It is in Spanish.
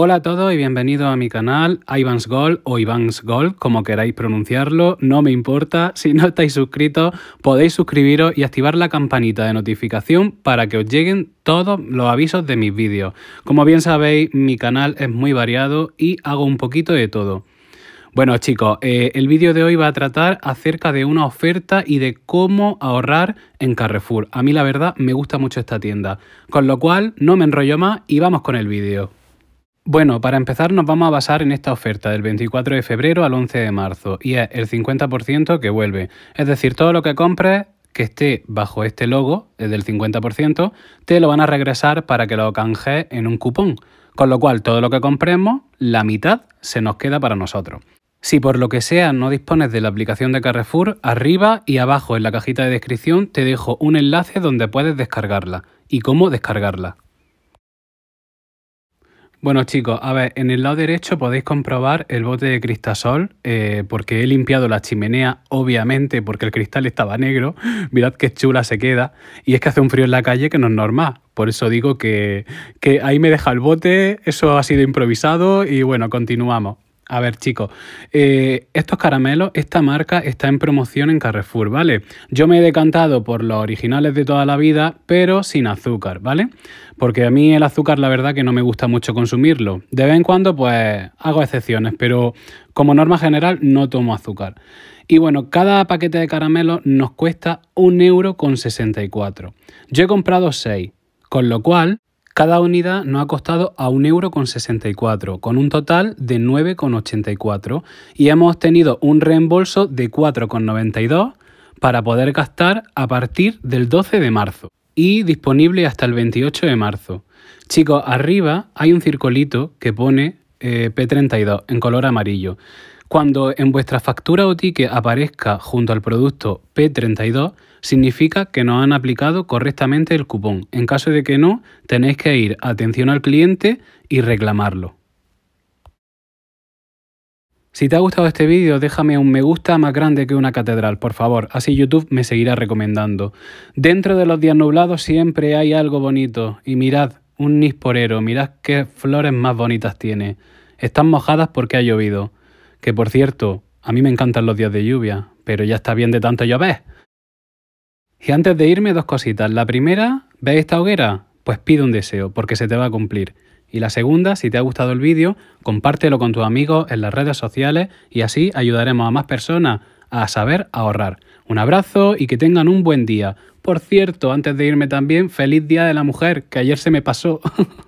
Hola a todos y bienvenidos a mi canal Ivans Gold o Ivans Gold, como queráis pronunciarlo, no me importa. Si no estáis suscritos, podéis suscribiros y activar la campanita de notificación para que os lleguen todos los avisos de mis vídeos. Como bien sabéis, mi canal es muy variado y hago un poquito de todo. Bueno chicos, eh, el vídeo de hoy va a tratar acerca de una oferta y de cómo ahorrar en Carrefour. A mí la verdad me gusta mucho esta tienda, con lo cual no me enrollo más y vamos con el vídeo. Bueno, para empezar nos vamos a basar en esta oferta del 24 de febrero al 11 de marzo y es el 50% que vuelve. Es decir, todo lo que compres que esté bajo este logo, es del 50%, te lo van a regresar para que lo canje en un cupón. Con lo cual, todo lo que compremos, la mitad se nos queda para nosotros. Si por lo que sea no dispones de la aplicación de Carrefour, arriba y abajo en la cajita de descripción te dejo un enlace donde puedes descargarla y cómo descargarla. Bueno chicos, a ver, en el lado derecho podéis comprobar el bote de cristasol eh, porque he limpiado la chimenea, obviamente, porque el cristal estaba negro. Mirad qué chula se queda. Y es que hace un frío en la calle que no es normal. Por eso digo que, que ahí me deja el bote, eso ha sido improvisado y bueno, continuamos. A ver, chicos, eh, estos caramelos, esta marca está en promoción en Carrefour, ¿vale? Yo me he decantado por los originales de toda la vida, pero sin azúcar, ¿vale? Porque a mí el azúcar, la verdad, que no me gusta mucho consumirlo. De vez en cuando, pues hago excepciones, pero como norma general, no tomo azúcar. Y bueno, cada paquete de caramelos nos cuesta 1,64€. Yo he comprado 6, con lo cual cada unidad nos ha costado a 1,64€, con un total de 9,84€ y hemos obtenido un reembolso de 4,92 para poder gastar a partir del 12 de marzo y disponible hasta el 28 de marzo. Chicos, arriba hay un circulito que pone eh, P32 en color amarillo. Cuando en vuestra factura o ticket aparezca junto al producto P32, significa que no han aplicado correctamente el cupón. En caso de que no, tenéis que ir a atención al cliente y reclamarlo. Si te ha gustado este vídeo, déjame un me gusta más grande que una catedral, por favor, así YouTube me seguirá recomendando. Dentro de los días nublados siempre hay algo bonito y mirad, un nisporero, mirad qué flores más bonitas tiene. Están mojadas porque ha llovido. Que por cierto, a mí me encantan los días de lluvia, pero ya está bien de tanto llover. Y antes de irme, dos cositas. La primera, ¿ves esta hoguera? Pues pide un deseo, porque se te va a cumplir. Y la segunda, si te ha gustado el vídeo, compártelo con tus amigos en las redes sociales y así ayudaremos a más personas a saber ahorrar. Un abrazo y que tengan un buen día. Por cierto, antes de irme también, feliz Día de la Mujer, que ayer se me pasó.